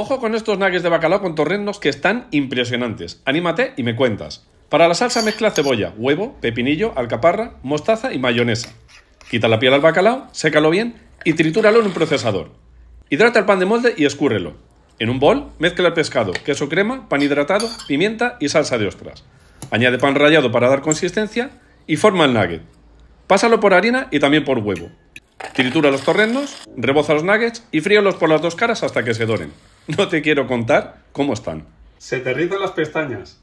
Ojo con estos nuggets de bacalao con torrenos que están impresionantes. Anímate y me cuentas. Para la salsa mezcla cebolla, huevo, pepinillo, alcaparra, mostaza y mayonesa. Quita la piel al bacalao, sécalo bien y tritúralo en un procesador. Hidrata el pan de molde y escúrrelo. En un bol, mezcla el pescado, queso crema, pan hidratado, pimienta y salsa de ostras. Añade pan rallado para dar consistencia y forma el nugget. Pásalo por harina y también por huevo. Tritura los torrendos, reboza los nuggets y fríelos por las dos caras hasta que se doren. No te quiero contar cómo están. Se te rizan las pestañas.